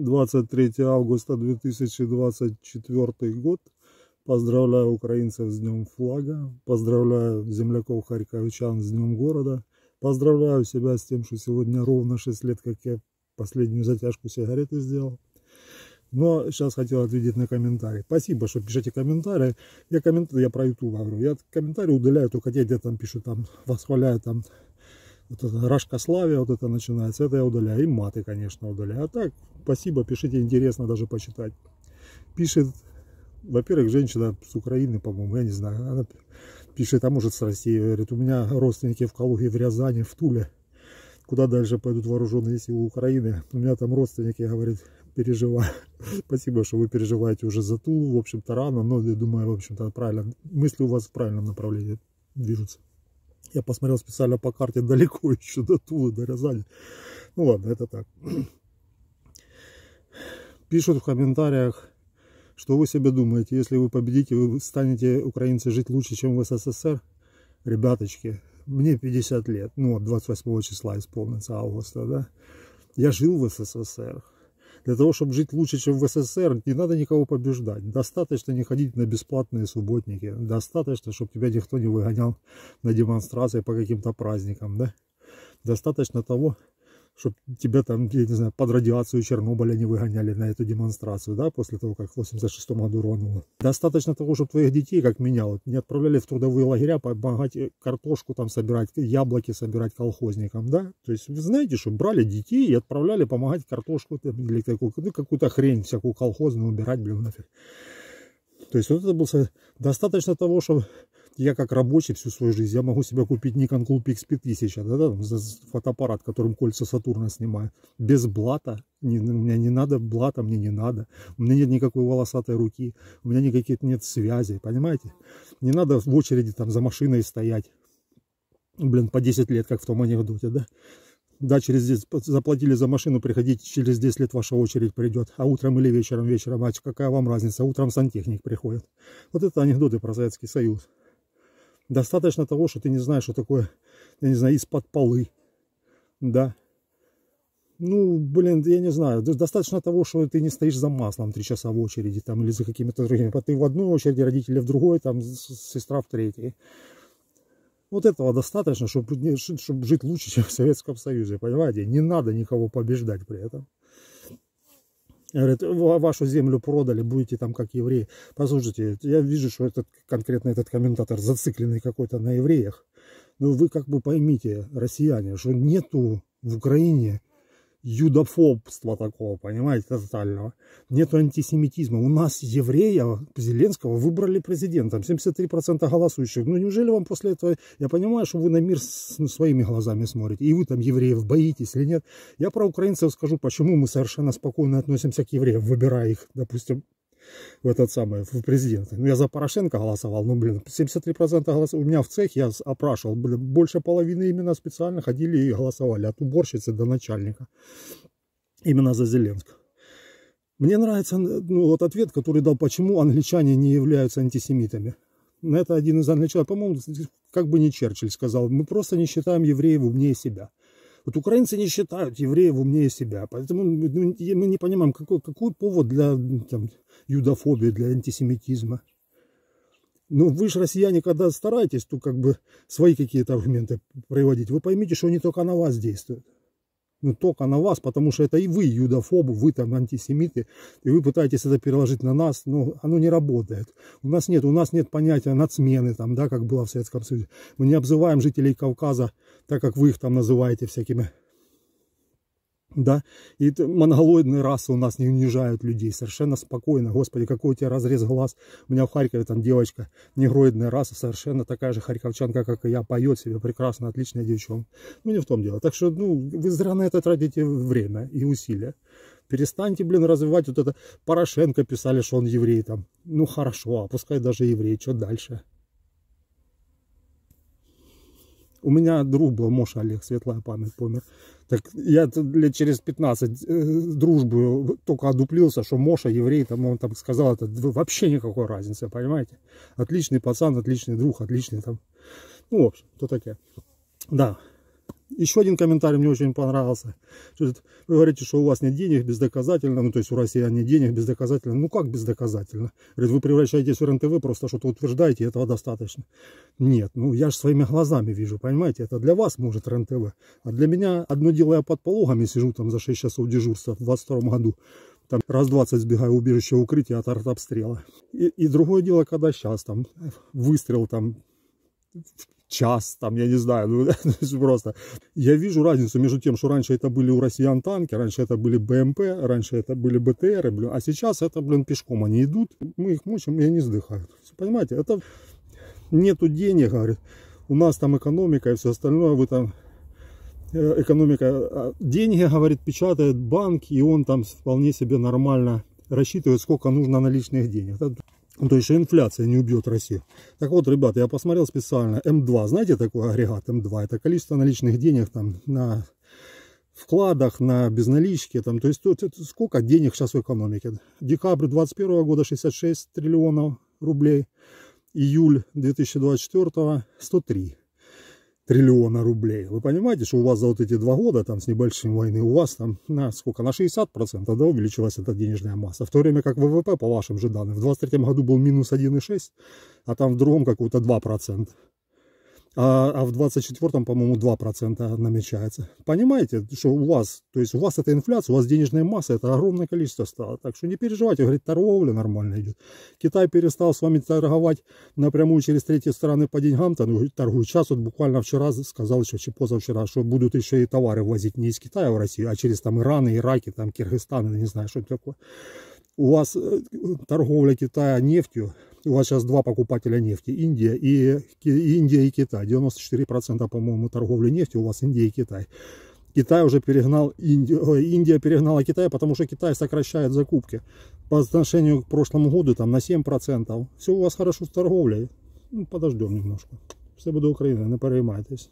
23 августа 2024 год. Поздравляю украинцев с Днем флага, поздравляю земляков харьковичан с Днем города, поздравляю себя с тем, что сегодня ровно 6 лет, как я последнюю затяжку сигареты сделал. Но сейчас хотел ответить на комментарии Спасибо, что пишете комментарии. Я коммент я про YouTube говорю. Я комментарии удаляю только те, где там пишут, там восхваляют, там вот это рожкославие, вот это начинается, это я удаляю, и маты, конечно, удаляю. А так, спасибо, пишите, интересно даже почитать. Пишет, во-первых, женщина с Украины, по-моему, я не знаю, она пишет, а может с России, говорит, у меня родственники в Калуге, в Рязани, в Туле, куда дальше пойдут вооруженные силы Украины, у меня там родственники, говорит, переживаю. Спасибо, что вы переживаете уже за Тулу, в общем-то, рано, но я думаю, в общем-то, правильно, мысли у вас в правильном направлении движутся. Я посмотрел специально по карте далеко еще, до Тулы, до Рязани. Ну ладно, это так. Пишут в комментариях, что вы себе думаете, если вы победите, вы станете, украинцы, жить лучше, чем в СССР? Ребяточки, мне 50 лет, ну, от 28 числа исполнится августа, да? Я жил в СССР, для того, чтобы жить лучше, чем в СССР, не надо никого побеждать. Достаточно не ходить на бесплатные субботники. Достаточно, чтобы тебя никто не выгонял на демонстрации по каким-то праздникам. Да? Достаточно того, чтобы тебя там, я не знаю, под радиацию Чернобыля не выгоняли на эту демонстрацию, да, после того, как в 86 году ронуло. Достаточно того, чтобы твоих детей, как меня, вот, не отправляли в трудовые лагеря помогать э, картошку там собирать, яблоки собирать колхозникам, да. То есть вы знаете, что брали детей и отправляли помогать картошку там, или ну, какую-то какую хрень всякую колхозную убирать, блин, нафиг. То есть вот это было достаточно того, чтобы я как рабочий всю свою жизнь, я могу себе купить Nikon Coolpix 5000, да, да, фотоаппарат, которым кольца Сатурна снимаю, без блата, не, мне не надо блата, мне не надо, у меня нет никакой волосатой руки, у меня никаких нет связей, понимаете? Не надо в очереди там за машиной стоять, блин, по 10 лет, как в том анекдоте, да? Да, через 10, заплатили за машину, приходите, через 10 лет ваша очередь придет. А утром или вечером, вечером, а какая вам разница, утром сантехник приходит. Вот это анекдоты про Советский Союз. Достаточно того, что ты не знаешь, что такое, я не знаю, из-под полы. Да. Ну, блин, я не знаю. Достаточно того, что ты не стоишь за маслом три часа в очереди там или за какими-то другими. Ты в одной очереди, родители в другой, там сестра в третьей. Вот этого достаточно, чтобы, чтобы жить лучше, чем в Советском Союзе, понимаете? Не надо никого побеждать при этом. Говорит, вашу землю продали, будете там как евреи. Послушайте, я вижу, что этот, конкретно этот комментатор зацикленный какой-то на евреях. Но ну, вы как бы поймите, россияне, что нету в Украине юдофобства такого, понимаете, тотального. Нет антисемитизма. У нас еврея Зеленского выбрали президентом. 73% голосующих. Ну неужели вам после этого... Я понимаю, что вы на мир с, ну, своими глазами смотрите. И вы там евреев боитесь или нет. Я про украинцев скажу, почему мы совершенно спокойно относимся к евреям, выбирая их, допустим, в этот самый, в президенты. Ну, я за Порошенко голосовал, ну, блин, 73% голосов. У меня в цех я опрашивал, блин, больше половины именно специально ходили и голосовали, от уборщицы до начальника. Именно за Зеленского. Мне нравится э, ну, вот ответ, который дал, почему англичане не являются антисемитами. Это один из англичан, по-моему, как бы не Черчилль сказал, мы просто не считаем евреев умнее себя. Вот украинцы не считают евреев умнее себя. Поэтому мы ну, не понимаем, какой, какой повод для ну, там, юдофобии, для антисемитизма. Но ну, вы же, россияне, когда стараетесь, то как бы свои какие-то аргументы приводить, вы поймите, что они только на вас действуют. Ну, только на вас, потому что это и вы юдофобы, вы там антисемиты, и вы пытаетесь это переложить на нас, но оно не работает. У нас нет, у нас нет понятия нацмены, там, да, как было в Советском Союзе. Мы не обзываем жителей Кавказа, так как вы их там называете всякими да, и монголоидные расы у нас не унижают людей, совершенно спокойно, господи, какой у тебя разрез глаз, у меня в Харькове там девочка негроидная раса, совершенно такая же харьковчанка, как и я, поет себе прекрасно, отличная девчонка, ну не в том дело, так что, ну, вы зря на это тратите время и усилия, перестаньте, блин, развивать вот это, Порошенко писали, что он еврей там, ну хорошо, а пускай даже еврей, что дальше? У меня друг был, Моша Олег, светлая память, помер. Так я лет через 15 э, дружбы только одуплился, что Моша еврей, там он там сказал, это вообще никакой разницы, понимаете? Отличный пацан, отличный друг, отличный там. Ну, в общем, то такие. Да, еще один комментарий мне очень понравился. Вы говорите, что у вас нет денег бездоказательно, ну то есть у россиян нет денег бездоказательно. Ну как бездоказательно? Говорит, вы превращаетесь в РНТВ, просто что-то утверждаете, этого достаточно. Нет, ну я же своими глазами вижу, понимаете, это для вас может РНТВ. А для меня одно дело я под пологами сижу там за 6 часов дежурства в 22 году. Там раз 20 сбегаю убежище укрытия от артобстрела. И, и другое дело, когда сейчас там выстрел там час, там, я не знаю, ну, просто. Я вижу разницу между тем, что раньше это были у россиян танки, раньше это были БМП, раньше это были БТРы, блин, а сейчас это, блин, пешком они идут, мы их мучим, и они сдыхают. Понимаете, это нету денег, говорит, у нас там экономика и все остальное, вы там э, экономика, а, деньги, говорит, печатает банк, и он там вполне себе нормально рассчитывает, сколько нужно наличных денег. Ну, то есть инфляция не убьет Россию. Так вот, ребята, я посмотрел специально М2. Знаете такой агрегат М2? Это количество наличных денег там на вкладах, на безналичке. Там, то есть тут, сколько денег сейчас в экономике. Декабрь 2021 года 66 триллионов рублей. Июль 2024 103 триллиона рублей. Вы понимаете, что у вас за вот эти два года там с небольшим войны у вас там на сколько, на 60% да, увеличилась эта денежная масса, в то время как ВВП, по вашим же данным, в 2023 году был минус 1,6, а там в другом какого-то 2% а, а в 24-м, по-моему, 2% намечается. Понимаете, что у вас, то есть у вас это инфляция, у вас денежная масса, это огромное количество стало. Так что не переживайте, говорит, торговля нормально идет. Китай перестал с вами торговать напрямую через третьи страны по деньгам, то торгуют. Сейчас вот буквально вчера сказал, еще позавчера, что будут еще и товары возить не из Китая в Россию, а через там Иран, Ираки, там Киргизстан, не знаю, что это такое. У вас э, торговля Китая нефтью у вас сейчас два покупателя нефти, Индия и, Индия и Китай. 94% по-моему торговли нефтью у вас Индия и Китай. Китай уже перегнал Индию, Индия перегнала Китай, потому что Китай сокращает закупки. По отношению к прошлому году там на 7%. Все у вас хорошо с торговлей. Ну, подождем немножко. Все буде Україна, не переймайтесь.